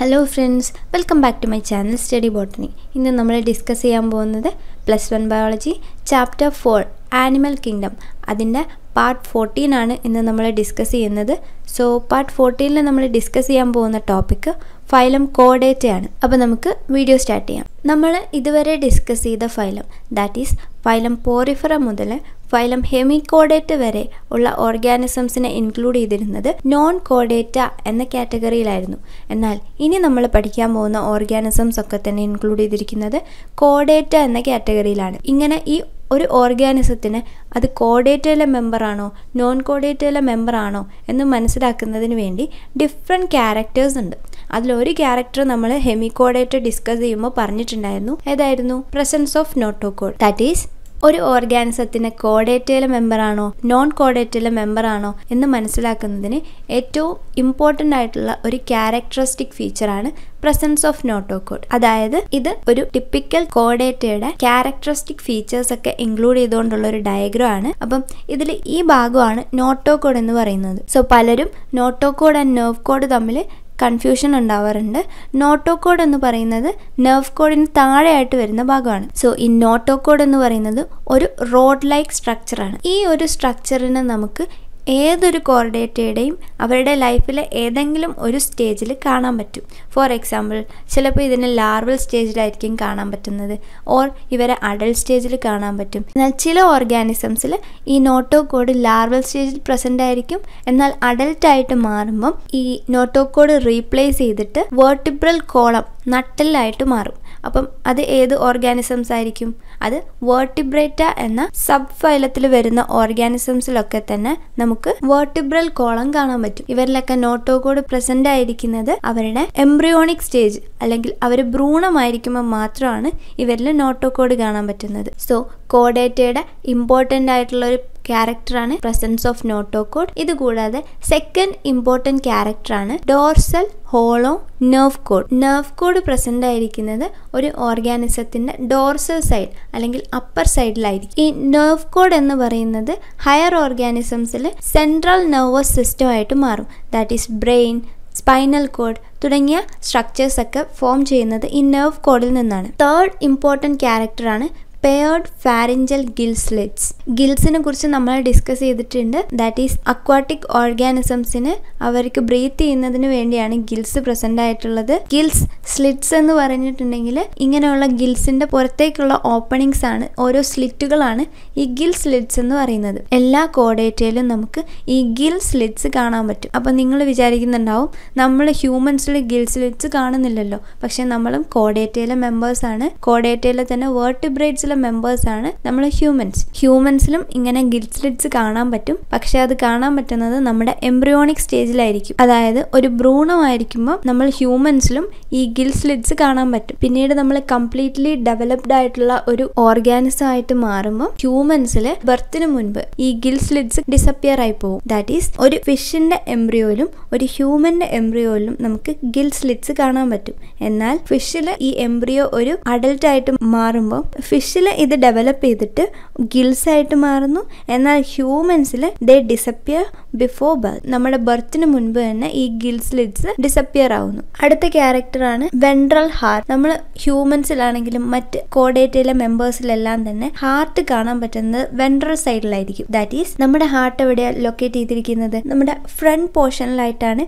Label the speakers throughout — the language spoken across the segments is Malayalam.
Speaker 1: Hello friends welcome back to my channel study botany ഇന്ന് നമ്മൾ ഡിസ്കസ് ചെയ്യാൻ പോകുന്നത് plus one biology chapter four animal kingdom അതിൻ്റെ പാർട്ട് ഫോർട്ടീനാണ് ഇന്ന് നമ്മൾ ഡിസ്കസ് ചെയ്യുന്നത് സോ പാർട്ട് ഫോർട്ടീനിൽ നമ്മൾ ഡിസ്കസ് ചെയ്യാൻ പോകുന്ന ടോപ്പിക്ക് ഫൈലം കോഡേറ്റയാണ് അപ്പോൾ നമുക്ക് വീഡിയോ സ്റ്റാർട്ട് ചെയ്യാം നമ്മൾ ഇതുവരെ ഡിസ്കസ് ചെയ്ത phylum that is phylum Porifera മുതൽ ഫൈലം ഹെമികോഡേറ്റ് വരെ ഉള്ള ഓർഗാനിസംസിനെ ഇൻക്ലൂഡ് ചെയ്തിരുന്നത് നോൺ കോഡേറ്റ എന്ന കാറ്റഗറിയിലായിരുന്നു എന്നാൽ ഇനി നമ്മൾ പഠിക്കാൻ പോകുന്ന ഓർഗാനിസംസ് ഒക്കെ തന്നെ ഇൻക്ലൂഡ് ചെയ്തിരിക്കുന്നത് കോഡേറ്റ എന്ന കാറ്റഗറിയിലാണ് ഇങ്ങനെ ഈ ഒരു ഓർഗാനിസത്തിന് അത് കോഡേറ്റയിലെ മെമ്പറാണോ നോൺ കോഡേറ്റയിലെ മെമ്പറാണോ എന്ന് മനസ്സിലാക്കുന്നതിന് വേണ്ടി ഡിഫറെൻറ്റ് ക്യാരക്ടേഴ്സ് ഉണ്ട് അതിലൊരു ക്യാരക്ടർ നമ്മൾ ഹെമിക്കോഡേറ്റ് ഡിസ്കസ് ചെയ്യുമ്പോൾ പറഞ്ഞിട്ടുണ്ടായിരുന്നു ഏതായിരുന്നു presence of notochord that is ഒരു ഓർഗാനിസത്തിന് കോഡേറ്റയിലെ മെമ്പറാണോ നോൺ കോഡേറ്റയിലെ മെമ്പറാണോ എന്ന് മനസ്സിലാക്കുന്നതിന് ഏറ്റവും ഇമ്പോർട്ടൻ്റ് ആയിട്ടുള്ള ഒരു ക്യാരക്ടറിസ്റ്റിക് ഫീച്ചറാണ് പ്രസൻസ് ഓഫ് നോട്ടോകോഡ് അതായത് ഇത് ഒരു ടിപ്പിക്കൽ കോഡേറ്റയുടെ ക്യാരക്ടറിസ്റ്റിക് ഫീച്ചേഴ്സ് ഒക്കെ ഇൻക്ലൂഡ് ചെയ്തുകൊണ്ടുള്ള ഒരു ഡയഗ്രം ആണ് അപ്പം ഇതിൽ ഈ ഭാഗമാണ് നോട്ടോകോഡ് എന്ന് പറയുന്നത് സോ പലരും നോട്ടോകോഡ് ആൻഡ് നെർവ് കോഡ് തമ്മിൽ കൺഫ്യൂഷൻ ഉണ്ടാവാറുണ്ട് നോട്ടോ കോഡ് എന്ന് പറയുന്നത് നെർവ് കോഡിന് താഴെയായിട്ട് വരുന്ന ഭാഗമാണ് സോ ഈ നോട്ടോ കോഡ് എന്ന് പറയുന്നത് ഒരു റോഡ് ലൈക്ക് സ്ട്രക്ചറാണ് ഈ ഒരു സ്ട്രക്ചറിന് നമുക്ക് ഏതൊരു കോർഡിനേറ്ററുടെയും അവരുടെ ലൈഫിലെ ഏതെങ്കിലും ഒരു സ്റ്റേജിൽ കാണാൻ പറ്റും ഫോർ എക്സാമ്പിൾ ചിലപ്പോൾ ഇതിനെ ലാർവൽ സ്റ്റേജിലായിരിക്കും കാണാൻ പറ്റുന്നത് ഓർ ഇവരെ അഡൽ സ്റ്റേജിൽ കാണാൻ പറ്റും എന്നാൽ ചില ഓർഗാനിസംസിൽ ഈ നോട്ടോക്കോഡ് ലാർവൽ സ്റ്റേജിൽ പ്രസൻ്റ് ആയിരിക്കും എന്നാൽ അഡൽട്ടായിട്ട് മാറുമ്പം ഈ നോട്ടോക്കോഡ് റീപ്ലേസ് ചെയ്തിട്ട് വെർട്ടിബ്രൽ കോളം നട്ടലായിട്ട് മാറും അപ്പം അത് ഏത് ഓർഗാനിസംസ് ആയിരിക്കും അത് വേർട്ടിബ്രേറ്റ എന്ന സബ് ഫൈലത്തിൽ വരുന്ന ഓർഗാനിസംസിലൊക്കെ തന്നെ നമുക്ക് വേർട്ടിബ്രൽ കോളം കാണാൻ പറ്റും ഇവരിലൊക്കെ നോട്ടോകോഡ് പ്രസന്റ് ആയിരിക്കുന്നത് അവരുടെ എംബ്രിയോണിക് സ്റ്റേജ് അല്ലെങ്കിൽ അവർ ഭ്രൂണമായിരിക്കുമ്പോൾ മാത്രമാണ് ഇവരിൽ നോട്ടോകോഡ് കാണാൻ പറ്റുന്നത് സോ കോഡേറ്റയുടെ ഇമ്പോർട്ടൻ്റ് ആയിട്ടുള്ള ഒരു ക്യാരക്ടറാണ് പ്രസൻസ് ഓഫ് നോട്ടോക്കോഡ് ഇതുകൂടാതെ സെക്കൻഡ് ഇമ്പോർട്ടൻറ്റ് ക്യാരക്ടറാണ് dorsal hollow nerve cord nerve cord present ആയിരിക്കുന്നത് ഒരു ഓർഗാനിസത്തിൻ്റെ ഡോർസൽ സൈഡ് അല്ലെങ്കിൽ അപ്പർ സൈഡിലായിരിക്കും ഈ നെർവ് കോഡ് എന്ന് പറയുന്നത് ഹയർ ഓർഗാനിസംസിൽ സെൻട്രൽ നെർവസ് സിസ്റ്റമായിട്ട് മാറും that is brain spinal cord തുടങ്ങിയ സ്ട്രക്ചേഴ്സ് ഒക്കെ ഫോം ചെയ്യുന്നത് ഈ നെർവ് കോഡിൽ നിന്നാണ് തേർഡ് ഇമ്പോർട്ടൻറ്റ് ക്യാരക്ടറാണ് പെയർഡ് ഫാരിഞ്ചൽ ഗിൽസ്ലിറ്റ്സ് ഗിൽസിനെ കുറിച്ച് നമ്മൾ ഡിസ്കസ് ചെയ്തിട്ടുണ്ട് ദാറ്റ് ഈസ് അക്വാട്ടിക് ഓർഗാനിസംസിന് അവർക്ക് ബ്രീത്ത് ചെയ്യുന്നതിന് വേണ്ടിയാണ് ഗിൽസ് പ്രസന്റ് ആയിട്ടുള്ളത് ഗിൽസ് സ്ലിറ്റ്സ് എന്ന് പറഞ്ഞിട്ടുണ്ടെങ്കിൽ ഇങ്ങനെയുള്ള ഗിൽസിന്റെ പുറത്തേക്കുള്ള ഓപ്പണിങ്സ് ആണ് ഓരോ സ്ലിറ്റുകളാണ് ഈ ഗിൽ സ്ലിറ്റ്സ് എന്ന് പറയുന്നത് എല്ലാ കോഡേറ്റയിലും നമുക്ക് ഈ ഗിൽ സ്ലിറ്റ്സ് കാണാൻ പറ്റും അപ്പോൾ നിങ്ങൾ വിചാരിക്കുന്നുണ്ടാവും നമ്മൾ ഹ്യൂമൻസിൽ ഗിൽ സ്ലിറ്റ്സ് കാണുന്നില്ലല്ലോ പക്ഷെ നമ്മളും കോഡേറ്റയിലെ മെമ്പേഴ്സ് ആണ് കോഡേറ്റയിലെ തന്നെ വേർട്ടിബ്രേറ്റ്സിലെ മെമ്പേഴ്സ് ആണ് നമ്മൾ ഹ്യൂമൻസ് ഹ്യൂമൻ ഹ്യൂമൻസിലും ഇങ്ങനെ ഗിൽസ് കാണാൻ പറ്റും പക്ഷെ അത് കാണാൻ പറ്റുന്നത് നമ്മുടെ എംബ്രിയോണിക് സ്റ്റേജിലായിരിക്കും അതായത് ഒരു ഭ്രൂണമായിരിക്കുമ്പോൾ നമ്മൾ ഹ്യൂമൻസിലും ഈ ഗിൽസ് കാണാൻ പറ്റും പിന്നീട് നമ്മൾ കംപ്ലീറ്റ്ലി ഡെവലപ്ഡ് ആയിട്ടുള്ള ഒരു ഓർഗാനിസം ആയിട്ട് മാറുമ്പോൾ ഹ്യൂമൻസിൽ ബർത്തിന് മുൻപ് ഈ ഗിൽസ് ഡിസപ്പിയർ ആയി പോകും ദാറ്റ് ഈസ് ഒരു ഫിഷിന്റെ എംബ്രിയോയിലും ഒരു ഹ്യൂമന്റെ എംബ്രിയോയിലും നമുക്ക് ഗിൽസ് കാണാൻ പറ്റും എന്നാൽ ഫിഷിൽ ഈ എംബ്രിയോ ഒരു അഡൽട്ട് ആയിട്ട് മാറുമ്പോൾ ഫിഷിൽ ഇത് ഡെവലപ്പ് ചെയ്തിട്ട് ഗിൽസ് ആയിട്ട് ആയിട്ട് മാറുന്നു എന്നാൽ ഹ്യൂമൻസിൽ ദേ ഡിസപ്പിയർ ബിഫോർ ബർത്ത് നമ്മുടെ ബർത്തിന് മുൻപ് തന്നെ ഈ ഗിൽസ് ലിഡ്സ് ഡിസപ്പിയർ ആവുന്നു അടുത്ത ക്യാരക്ടറാണ് വെൻട്രൽ ഹാർട്ട് നമ്മൾ ഹ്യൂമൻസിലാണെങ്കിലും മറ്റ് കോഡേറ്റയിലെ മെമ്പേഴ്സിലെല്ലാം തന്നെ ഹാർട്ട് കാണാൻ പറ്റുന്നത് വെൻട്രൽ സൈഡിലായിരിക്കും ദാറ്റ് ഈസ് നമ്മുടെ ഹാർട്ട് എവിടെയാണ് ലൊക്കേറ്റ് ചെയ്തിരിക്കുന്നത് നമ്മുടെ ഫ്രണ്ട് പോർഷനിലായിട്ടാണ്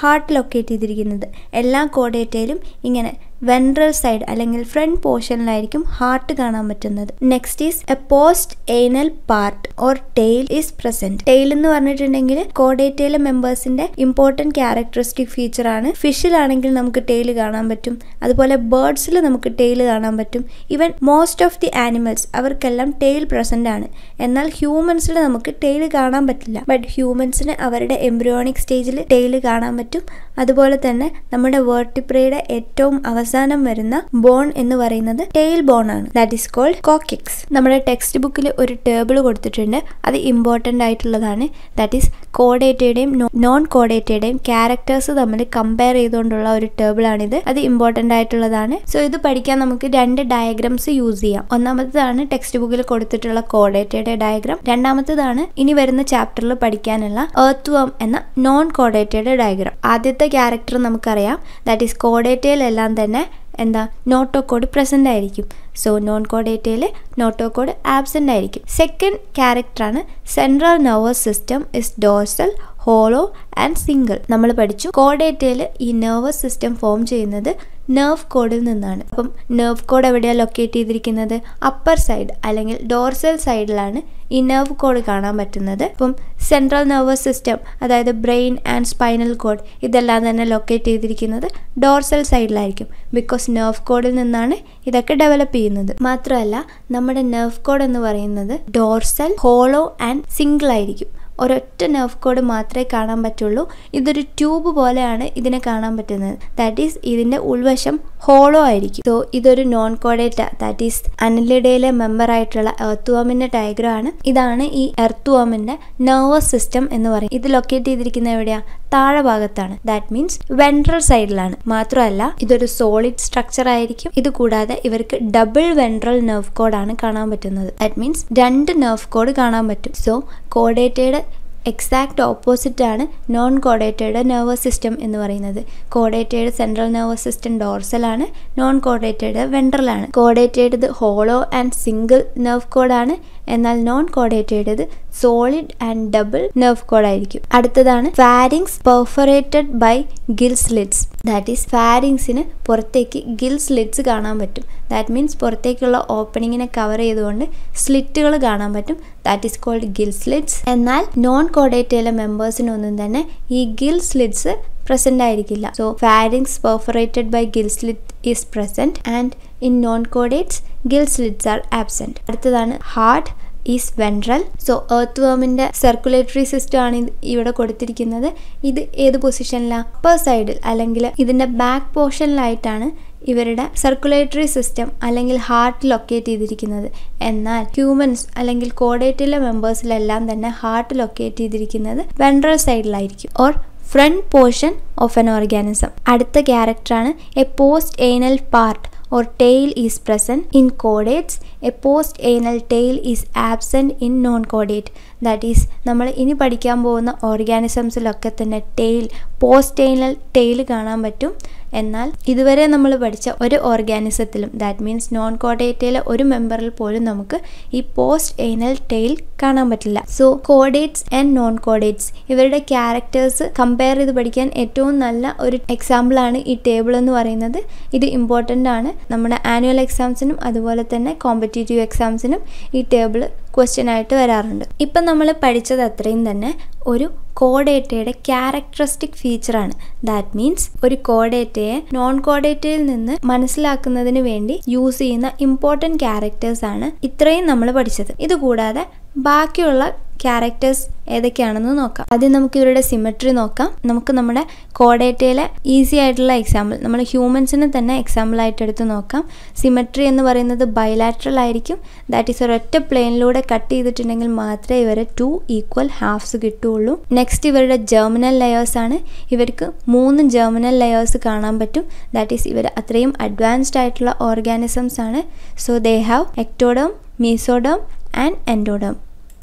Speaker 1: ഹാർട്ട് ലൊക്കേറ്റ് ചെയ്തിരിക്കുന്നത് എല്ലാ കോഡേറ്റയിലും ഇങ്ങനെ വെൻട്രൽ സൈഡ് അല്ലെങ്കിൽ ഫ്രണ്ട് പോർഷനിലായിരിക്കും ഹാർട്ട് കാണാൻ പറ്റുന്നത് next is a post anal part or tail is present tail എന്ന് പറഞ്ഞിട്ടുണ്ടെങ്കിൽ കോഡേറ്റയിലെ മെമ്പേഴ്സിന്റെ ഇമ്പോർട്ടന്റ് ക്യാരക്ടറിസ്റ്റിക് ഫീച്ചർ ആണ് ഫിഷിലാണെങ്കിൽ നമുക്ക് ടെയിൽ കാണാൻ പറ്റും അതുപോലെ ബേർഡ്സിൽ നമുക്ക് ടെയിൽ കാണാൻ പറ്റും even most of the animals അവർക്കെല്ലാം ടെയിൽ പ്രസന്റ് ആണ് എന്നാൽ ഹ്യൂമൻസിൽ നമുക്ക് ടെയിൽ കാണാൻ പറ്റില്ല ബട്ട് ഹ്യൂമൻസിന് അവരുടെ എംബ്രിയോണിക് സ്റ്റേജിൽ ടെയിൽ കാണാൻ പറ്റും അതുപോലെ തന്നെ നമ്മുടെ വേർട്ടിപ്രയുടെ ഏറ്റവും അവസാനം വരുന്ന ബോൺ എന്ന് പറയുന്നത് ടെയിൽ ബോൺ ആണ് ദാറ്റ് ഈസ് കോൾഡ് കോക്കിക്സ് നമ്മുടെ ടെക്സ്റ്റ് ബുക്കിൽ ഒരു ടേബിൾ കൊടുത്തിട്ടുണ്ട് അത് ഇമ്പോർട്ടൻ്റ് ആയിട്ടുള്ളതാണ് ദാറ്റ് ഈസ് കോഡേറ്റയുടെയും നോൺ കോഡേറ്റയുടെയും ക്യാരക്ടേഴ്സ് തമ്മിൽ കമ്പയർ ചെയ്തുകൊണ്ടുള്ള ഒരു ടേബിളാണിത് അത് ഇമ്പോർട്ടൻ്റ് ആയിട്ടുള്ളതാണ് സോ ഇത് പഠിക്കാൻ നമുക്ക് രണ്ട് ഡയഗ്രംസ് യൂസ് ചെയ്യാം ഒന്നാമത്തേതാണ് ടെക്സ്റ്റ് ബുക്കിൽ കൊടുത്തിട്ടുള്ള കോഡേറ്റയുടെ ഡയഗ്രാം രണ്ടാമത്തേതാണ് ഇനി വരുന്ന ചാപ്റ്ററിൽ പഠിക്കാനുള്ള എർത്ത് വേം എന്ന നോൺ കോഡേറ്റയുടെ ഡയഗ്രാം ആദ്യത്തെ ആദ്യത്തെ ക്യാരക്ടർ നമുക്കറിയാം ദാറ്റ് ഈസ് കോഡേറ്റയിലെല്ലാം തന്നെ എന്താ നോട്ടോ കോഡ് പ്രസൻ്റ് ആയിരിക്കും സോ നോൺ കോഡേറ്റയിൽ നോട്ടോ കോഡ് ആബ്സെൻ്റ് ആയിരിക്കും സെക്കൻഡ് ക്യാരക്ടറാണ് central nervous system is dorsal hollow and single നമ്മൾ പഠിച്ചു കോഡേറ്റയിൽ ഈ നെർവസ് സിസ്റ്റം ഫോം ചെയ്യുന്നത് നെർവ് കോഡിൽ നിന്നാണ് അപ്പം നെർവ് കോഡ് എവിടെയാണ് ലൊക്കേറ്റ് ചെയ്തിരിക്കുന്നത് അപ്പർ സൈഡ് അല്ലെങ്കിൽ ഡോർസൽ സൈഡിലാണ് ഈ നെർവ് കോഡ് കാണാൻ പറ്റുന്നത് അപ്പം സെൻട്രൽ നെർവസ് സിസ്റ്റം അതായത് ബ്രെയിൻ ആൻഡ് സ്പൈനൽ കോഡ് ഇതെല്ലാം തന്നെ ലൊക്കേറ്റ് ചെയ്തിരിക്കുന്നത് ഡോർസൽ സൈഡിലായിരിക്കും ബിക്കോസ് നെർവ് കോഡിൽ നിന്നാണ് ഇതൊക്കെ ഡെവലപ്പ് ചെയ്യുന്നത് മാത്രമല്ല നമ്മുടെ നെർവ് കോഡ് എന്ന് പറയുന്നത് ഡോർസൽ ഹോളോ ആൻഡ് സിംഗിൾ ആയിരിക്കും ഒരൊറ്റ നെർവ് കോഡ് മാത്രമേ കാണാൻ പറ്റുള്ളൂ ഇതൊരു ട്യൂബ് പോലെയാണ് ഇതിനെ കാണാൻ പറ്റുന്നത് ദാറ്റ് ഈസ് ഇതിൻ്റെ ഉൾവശം ഹോളോ ആയിരിക്കും സോ ഇതൊരു നോൺ കോഡേറ്റ ദാറ്റ് ഈസ് അനലിഡയിലെ മെമ്പർ ആയിട്ടുള്ള എർത്ത് വോമിൻ്റെ ടൈഗ്രോ ആണ് ഇതാണ് ഈ എർത്ത് വോമിൻ്റെ നെർവസ് സിസ്റ്റം എന്ന് പറയും ഇത് ലൊക്കേറ്റ് ചെയ്തിരിക്കുന്ന എവിടെയാണ് താഴെ ഭാഗത്താണ് ദാറ്റ് മീൻസ് വെൻട്രൽ സൈഡിലാണ് മാത്രമല്ല ഇതൊരു സോളിഡ് സ്ട്രക്ചർ ആയിരിക്കും ഇത് കൂടാതെ ഇവർക്ക് ഡബിൾ വെൻട്രൽ നെർവ് കോഡാണ് കാണാൻ പറ്റുന്നത് ദാറ്റ് മീൻസ് രണ്ട് നെർവ് കോഡ് കാണാൻ പറ്റും സോ കോഡേറ്റയുടെ എക്സാക്ട് ഓപ്പോസിറ്റാണ് നോൺ കോഡേറ്റയുടെ നെർവസ് സിസ്റ്റം എന്ന് പറയുന്നത് കോഡേറ്റയുടെ സെൻട്രൽ നെർവസ് സിസ്റ്റം ഡോർസലാണ് നോൺ കോഡേറ്റയുടെ വെൻട്രലാണ് കോഡേറ്റയുടേത് ഹോളോ ആൻഡ് സിംഗിൾ നെർവ് കോഡാണ് എന്നാൽ നോൺ കോഡേറ്റയുടേത് solid and double nerve cord ആയിരിക്കും അടുത്തതാണ് pharynx perforated by gills slits that is ഫാരിങ്സിന് പുറത്തേക്ക് ഗിൽ സ്ലിറ്റ്സ് കാണാൻ പറ്റും ദാറ്റ് മീൻസ് പുറത്തേക്കുള്ള ഓപ്പണിങ്ങിനെ കവർ ചെയ്തുകൊണ്ട് സ്ലിറ്റുകൾ കാണാൻ പറ്റും that is called gill slits എന്നാൽ നോൺ കോഡേറ്റയിലെ മെമ്പേഴ്സിനൊന്നും തന്നെ ഈ ഗിൽ സ്ലിറ്റ്സ് പ്രസൻ്റ് ആയിരിക്കില്ല so pharynx perforated by gill slit is present and in non chordates gill slits are absent അടുത്തതാണ് heart is ventral so earth വേമിൻ്റെ സർക്കുലേറ്ററി സിസ്റ്റം ആണ് ഇവിടെ കൊടുത്തിരിക്കുന്നത് ഇത് ഏത് പൊസിഷനിലാണ് അപ്പർ സൈഡിൽ അല്ലെങ്കിൽ ഇതിൻ്റെ ബാക്ക് പോർഷനിലായിട്ടാണ് ഇവരുടെ സർക്കുലേറ്ററി സിസ്റ്റം അല്ലെങ്കിൽ ഹാർട്ട് ലൊക്കേറ്റ് ചെയ്തിരിക്കുന്നത് എന്നാൽ ഹ്യൂമൻസ് അല്ലെങ്കിൽ കോഡേറ്റിലെ മെമ്പേഴ്സിലെല്ലാം തന്നെ ഹാർട്ട് ലൊക്കേറ്റ് ചെയ്തിരിക്കുന്നത് വെൻട്രൽ സൈഡിലായിരിക്കും or front portion of an organism അടുത്ത ക്യാരക്ടറാണ് a post anal part or tail is present in chordates A post-anal tail is absent in non-chordate. That is നമ്മൾ ഇനി പഠിക്കാൻ പോകുന്ന ഓർഗാനിസംസിലൊക്കെ തന്നെ ടെയിൽ പോസ്റ്റ് ടെയിനൽ ടെയിൽ കാണാൻ പറ്റും എന്നാൽ ഇതുവരെ നമ്മൾ പഠിച്ച ഒരു ഓർഗാനിസത്തിലും ദാറ്റ് മീൻസ് നോൺ കോഡേറ്റയിലെ ഒരു മെമ്പറിൽ പോലും നമുക്ക് ഈ പോസ്റ്റ് എയ്നൽ ടെയിൽ കാണാൻ പറ്റില്ല so chordates and non chordates ഇവരുടെ ക്യാരക്ടേഴ്സ് കമ്പയർ ചെയ്ത് പഠിക്കാൻ ഏറ്റവും നല്ല ഒരു എക്സാമ്പിളാണ് ഈ ടേബിൾ എന്ന് പറയുന്നത് ഇത് ഇമ്പോർട്ടൻ്റ് ആണ് നമ്മുടെ ആനുവൽ എക്സാംസിനും അതുപോലെ തന്നെ കോമ്പറ്റേറ്റീവ് എക്സാംസിനും ഈ ടേബിൾ ക്വസ്റ്റ്യൻ ആയിട്ട് വരാറുണ്ട് ഇപ്പം നമ്മൾ പഠിച്ചത് അത്രയും തന്നെ ഒരു കോഡേറ്റയുടെ ക്യാരക്ടറിസ്റ്റിക് ഫീച്ചറാണ് ദാറ്റ് മീൻസ് ഒരു കോഡേറ്റയെ നോൺ കോഡേറ്റയിൽ നിന്ന് മനസ്സിലാക്കുന്നതിന് വേണ്ടി യൂസ് ചെയ്യുന്ന ഇമ്പോർട്ടൻറ്റ് ക്യാരക്ടേഴ്സാണ് ഇത്രയും നമ്മൾ പഠിച്ചത് ഇതുകൂടാതെ ബാക്കിയുള്ള ക്യാരക്ടേഴ്സ് ഏതൊക്കെയാണെന്ന് നോക്കാം ആദ്യം നമുക്ക് ഇവരുടെ സിമെട്രി നോക്കാം നമുക്ക് നമ്മുടെ കോഡേറ്റയിലെ ഈസി ആയിട്ടുള്ള എക്സാമ്പിൾ നമ്മൾ ഹ്യൂമൻസിനെ തന്നെ എക്സാമ്പിൾ ആയിട്ട് എടുത്ത് നോക്കാം സിമെട്രി എന്ന് പറയുന്നത് ബൈലാറ്ററൽ ആയിരിക്കും ദാറ്റ് ഈസ് ഒരൊറ്റ പ്ലെയിനിലൂടെ കട്ട് ചെയ്തിട്ടുണ്ടെങ്കിൽ മാത്രമേ ഇവരെ ടു ഈക്വൽ ഹാഫ്സ് കിട്ടുകയുള്ളൂ നെക്സ്റ്റ് ഇവരുടെ ജേർമിനൽ ലെയേഴ്സ് ആണ് ഇവർക്ക് മൂന്ന് ജേർമിനൽ ലെയേഴ്സ് കാണാൻ പറ്റും ദാറ്റ് ഈസ് ഇവർ അത്രയും അഡ്വാൻസ്ഡ് ആയിട്ടുള്ള ഓർഗാനിസംസ് ആണ് so they have ectoderm mesoderm and endoderm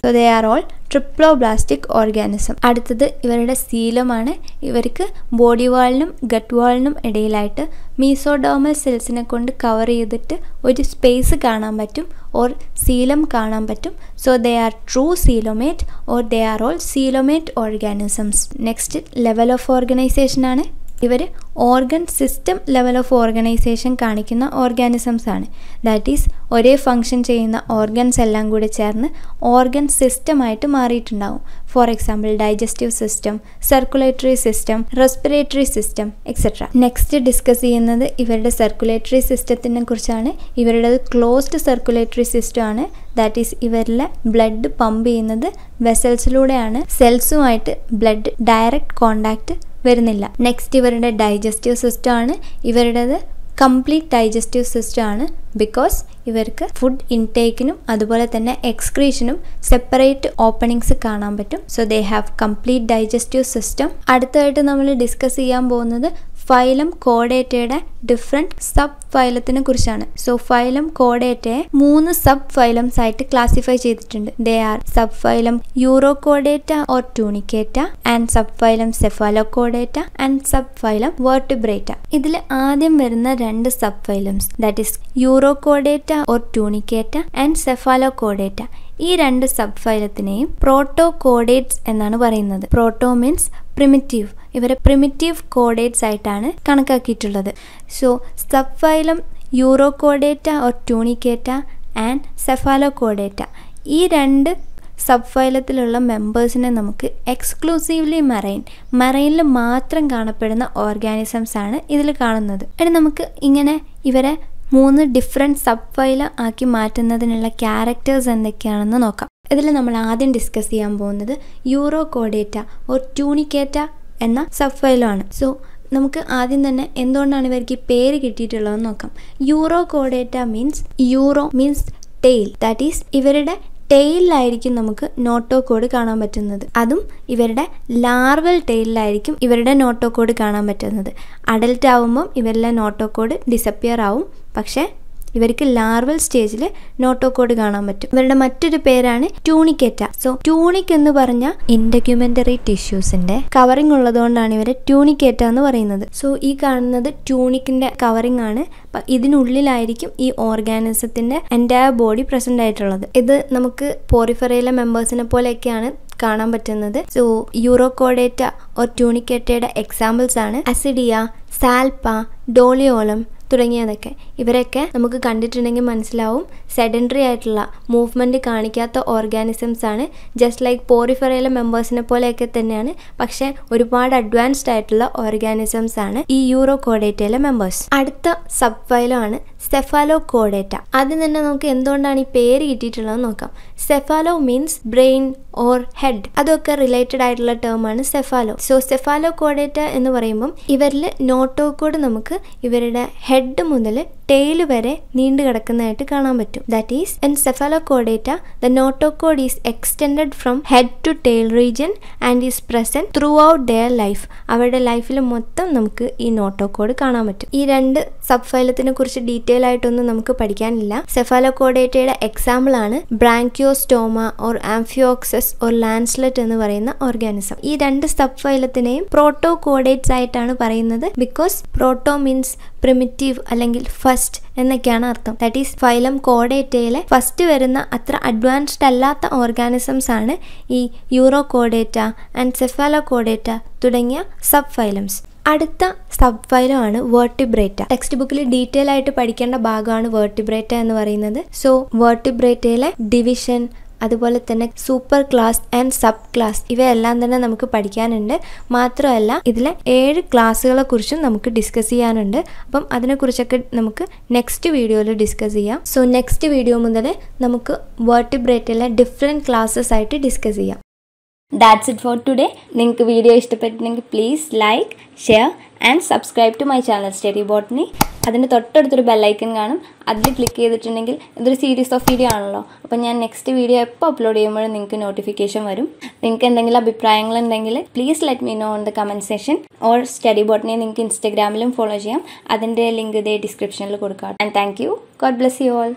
Speaker 1: so they are all triploblastic organism അടുത്തത് ഇവരുടെ സീലമാണ് ഇവർക്ക് ബോഡി വാളിനും ഗട്ട് വാളിനും ഇടയിലായിട്ട് മീസോഡോമൽ സെൽസിനെ കൊണ്ട് കവർ ചെയ്തിട്ട് ഒരു സ്പേസ് കാണാൻ പറ്റും ഓർ സീലം കാണാൻ പറ്റും so they are true coelomate or they are all coelomate organisms next level of ഓർഗനൈസേഷനാണ് ഇവർ organ system level of organisation കാണിക്കുന്ന ഓർഗാനിസംസ് ആണ് ദാറ്റ് ഈസ് ഒരേ ഫങ്ഷൻ ചെയ്യുന്ന ഓർഗൻസ് എല്ലാം കൂടി ചേർന്ന് ഓർഗൻ സിസ്റ്റമായിട്ട് മാറിയിട്ടുണ്ടാവും for example digestive system circulatory system respiratory system etcetera next discuss ചെയ്യുന്നത് ഇവരുടെ സർക്കുലേറ്ററി സിസ്റ്റത്തിനെ കുറിച്ചാണ് ഇവരുടെ ക്ലോസ്ഡ് സർക്കുലേറ്ററി സിസ്റ്റം ആണ് ദാറ്റ് ഈസ് ഇവരിലെ ബ്ലഡ് പമ്പ് ചെയ്യുന്നത് വെസൽസിലൂടെയാണ് സെൽസുമായിട്ട് ബ്ലഡ് ഡയറക്റ്റ് കോണ്ടാക്ട് വരുന്നില്ല നെക്സ്റ്റ് ഇവരുടെ ഡൈജസ്റ്റീവ് സിസ്റ്റം ആണ് ഇവരുടേത് കംപ്ലീറ്റ് ഡൈജസ്റ്റീവ് സിസ്റ്റം ആണ് ബിക്കോസ് ഇവർക്ക് ഫുഡ് ഇൻടേക്കിനും അതുപോലെ തന്നെ എക്സ്ക്രീഷനും സെപ്പറേറ്റ് ഓപ്പണിങ്സ് കാണാൻ പറ്റും so they have complete digestive system അടുത്തതായിട്ട് നമ്മൾ ഡിസ്കസ് ചെയ്യാൻ പോകുന്നത് ഫൈലം കോഡേറ്റയുടെ ഡിഫറെന്റ് സബ് ഫൈലത്തിനെ കുറിച്ചാണ് സോ ഫൈലം കോഡേറ്റയെ മൂന്ന് സബ് ഫൈലംസ് ആയിട്ട് ക്ലാസിഫൈ ചെയ്തിട്ടുണ്ട് ദേ ആർ സബ് ഫൈലം കോഡേറ്റ or Tunicata and sub phylum Cephalochordata and sub phylum Vertebrata ഇതിൽ ആദ്യം വരുന്ന രണ്ട് സബ് ഫൈലംസ് ദാറ്റ് ഇസ് കോഡേറ്റ ഓർ ടൂണിക്കേറ്റ ആൻഡ് സെഫാലോകോഡേറ്റ ഈ രണ്ട് സബ് ഫൈലത്തിനെയും പ്രോട്ടോ കോഡേറ്റ്സ് എന്നാണ് പറയുന്നത് പ്രോട്ടോ മീൻസ് പ്രിമിറ്റീവ് ഇവരെ പ്രിമിറ്റീവ് കോഡേറ്റ്സ് ആയിട്ടാണ് കണക്കാക്കിയിട്ടുള്ളത് so sub phylum Urochordata or Tunicata and Cephalochordata ഈ രണ്ട് സബ് ഫൈലത്തിലുള്ള മെമ്പേഴ്സിനെ നമുക്ക് എക്സ്ക്ലൂസീവ്ലി മറൈൻ മറൈനിൽ മാത്രം കാണപ്പെടുന്ന ഓർഗാനിസംസ് ആണ് ഇതിൽ കാണുന്നത് ഇനി നമുക്ക് ഇങ്ങനെ ഇവരെ മൂന്ന് ഡിഫറെൻറ്റ് സബ് ഫയൽ ആക്കി മാറ്റുന്നതിനുള്ള ക്യാരക്ടേഴ്സ് എന്തൊക്കെയാണെന്ന് നോക്കാം ഇതിൽ നമ്മൾ ആദ്യം ഡിസ്കസ് ചെയ്യാൻ പോകുന്നത് യൂറോ കോഡേറ്റ ഓർ ട്യൂണിക്കേറ്റ എന്ന സബ് ഫയലാണ് സോ നമുക്ക് ആദ്യം തന്നെ എന്തുകൊണ്ടാണ് ഇവർക്ക് ഈ പേര് കിട്ടിയിട്ടുള്ളതെന്ന് നോക്കാം Urochordata means uro means tail that is ഇവരുടെ ടെയിലായിരിക്കും നമുക്ക് നോട്ടോക്കോഡ് കാണാൻ പറ്റുന്നത് അതും ഇവരുടെ ലാർവൽ ടെയിലായിരിക്കും ഇവരുടെ നോട്ടോക്കോഡ് കാണാൻ പറ്റുന്നത് അഡൽട്ട് ആവുമ്പം ഇവരിലെ നോട്ടോക്കോഡ് ഡിസപ്പിയർ ആവും പക്ഷേ ഇവർക്ക് ലാർവൽ സ്റ്റേജിൽ നോട്ടോക്കോഡ് കാണാൻ പറ്റും ഇവരുടെ മറ്റൊരു പേരാണ് ട്യൂണിക്കേറ്റ സോ ട്യൂണിക് എന്ന് പറഞ്ഞ ഇൻഡക്യുമെന്ററി ടിഷ്യൂസിന്റെ കവറിംഗ് ഉള്ളതുകൊണ്ടാണ് ഇവരെ ട്യൂണിക്കേറ്റ എന്ന് പറയുന്നത് സോ ഈ കാണുന്നത് ട്യൂണിക്കിന്റെ കവറിംഗ് ആണ് ഇതിനുള്ളിലായിരിക്കും ഈ ഓർഗാനിസത്തിന്റെ എൻറ്റയർ ബോഡി പ്രസന്റ് ആയിട്ടുള്ളത് ഇത് നമുക്ക് പോറിഫറയിലെ മെമ്പേഴ്സിനെ പോലെയൊക്കെയാണ് കാണാൻ പറ്റുന്നത് സോ യൂറോകോഡേറ്റ ഓർ ട്യൂണിക്കേറ്റയുടെ എക്സാമ്പിൾസ് ആണ് അസിഡിയ സാൽപ്പ ഡോളിയോളം തുടങ്ങിയതൊക്കെ ഇവരൊക്കെ നമുക്ക് കണ്ടിട്ടുണ്ടെങ്കിൽ മനസ്സിലാവും സെഡൻഡറി ആയിട്ടുള്ള മൂവ്മെൻറ്റ് കാണിക്കാത്ത ഓർഗാനിസംസ് ആണ് ജസ്റ്റ് ലൈക്ക് പോറിഫറയിലെ മെമ്പേഴ്സിനെ പോലെയൊക്കെ തന്നെയാണ് പക്ഷേ ഒരുപാട് അഡ്വാൻസ്ഡ് ആയിട്ടുള്ള ഓർഗാനിസംസ് ആണ് ഈ യൂറോ കോഡേറ്റയിലെ മെമ്പേഴ്സ് അടുത്ത സബ് ഫൈലാണ് സെഫാലോ കോഡേറ്റ ആദ്യം തന്നെ നമുക്ക് എന്തുകൊണ്ടാണ് ഈ പേര് കിട്ടിയിട്ടുള്ളതെന്ന് നോക്കാം cephalo means brain or head അതൊക്കെ റിലേറ്റഡ് ആയിട്ടുള്ള ആണ് സെഫാലോ സോ സെഫാലോ കോഡേറ്റ എന്ന് പറയുമ്പം ഇവരിൽ നോട്ടോക്കോഡ് നമുക്ക് ഇവരുടെ ഹെഡ് മുതൽ ടെയിൽ വരെ നീണ്ടു കിടക്കുന്നതായിട്ട് കാണാൻ പറ്റും that is Cephalochordata the notochord is extended from head to tail region and is present throughout their life അവരുടെ ലൈഫിൽ മൊത്തം നമുക്ക് ഈ നോട്ടോകോഡ് കാണാൻ പറ്റും ഈ രണ്ട് സബ് ഫൈലത്തിനെ കുറിച്ച് ഡീറ്റെയിൽ ആയിട്ടൊന്നും നമുക്ക് പഠിക്കാനില്ല സെഫാലോകോഡേറ്റയുടെ എക്സാമ്പിൾ ആണ് Branchiostoma or Amphioxus or lancelet എന്ന് പറയുന്ന ഓർഗാനിസം ഈ രണ്ട് സബ് ഫൈലത്തിനെയും പ്രോട്ടോകോഡേറ്റ്സ് ആയിട്ടാണ് പറയുന്നത് ബിക്കോസ് പ്രോട്ടോ മീൻസ് പ്രിമിറ്റീവ് അല്ലെങ്കിൽ ഫസ്റ്റ് എന്നൊക്കെയാണ് അർത്ഥം ദാറ്റ് ഈസ് ഫൈലം കോഡേറ്റയിലെ ഫസ്റ്റ് വരുന്ന അത്ര അഡ്വാൻസ്ഡ് അല്ലാത്ത ഓർഗാനിസംസ് ആണ് ഈ Urochordata and Cephalochordata തുടങ്ങിയ സബ് ഫൈലംസ് അടുത്ത സബ് ഫൈലം ആണ് വേർട്ടിബ്രേറ്റ ടെക്സ്റ്റ് ബുക്കിൽ ഡീറ്റെയിൽ ആയിട്ട് പഠിക്കേണ്ട ഭാഗമാണ് വേർട്ടിബ്രേറ്റ എന്ന് പറയുന്നത് സോ വേർട്ടിബ്രേറ്റയിലെ ഡിവിഷൻ അതുപോലെ തന്നെ super class and sub class ഇവയെല്ലാം തന്നെ നമുക്ക് പഠിക്കാനുണ്ട് മാത്രമല്ല ഇതിലെ ഏഴ് ക്ലാസ്സുകളെ കുറിച്ചും നമുക്ക് ഡിസ്കസ് ചെയ്യാനുണ്ട് അപ്പം അതിനെക്കുറിച്ചൊക്കെ നമുക്ക് നെക്സ്റ്റ് വീഡിയോയിൽ ഡിസ്കസ് ചെയ്യാം സോ നെക്സ്റ്റ് വീഡിയോ മുതൽ നമുക്ക് വേർട്ടിബ്രേറ്റിലെ ഡിഫറെൻറ്റ് ക്ലാസ്സസ് ആയിട്ട് ഡിസ്കസ് ചെയ്യാം ദാറ്റ്സ് ഇറ്റ് ഫോർ ടുഡേ നിങ്ങൾക്ക് വീഡിയോ ഇഷ്ടപ്പെട്ടിട്ടുണ്ടെങ്കിൽ please like share and subscribe to my channel Study Botany അതിൻ്റെ തൊട്ടടുത്തൊരു ബെല്ലൈക്കൻ കാണും അതിൽ ക്ലിക്ക് ചെയ്തിട്ടുണ്ടെങ്കിൽ ഇതൊരു സീരീസ് ഓഫ് വീഡിയോ ആണല്ലോ അപ്പോൾ ഞാൻ നെക്സ്റ്റ് വീഡിയോ എപ്പോൾ അപ്ലോഡ് ചെയ്യുമ്പോഴും നിങ്ങൾക്ക് നോട്ടിഫിക്കേഷൻ വരും നിങ്ങൾക്ക് എന്തെങ്കിലും അഭിപ്രായങ്ങൾ ഉണ്ടെങ്കിൽ please let me know on the comment session or study ബോട്ടിനെ നിങ്ങൾക്ക് ഇൻസ്റ്റഗ്രാമിലും ഫോളോ ചെയ്യാം അതിൻ്റെ ലിങ്ക് ഇതേ ഡിസ്ക്രിപ്ഷനിൽ കൊടുക്കാം and thank you God bless you all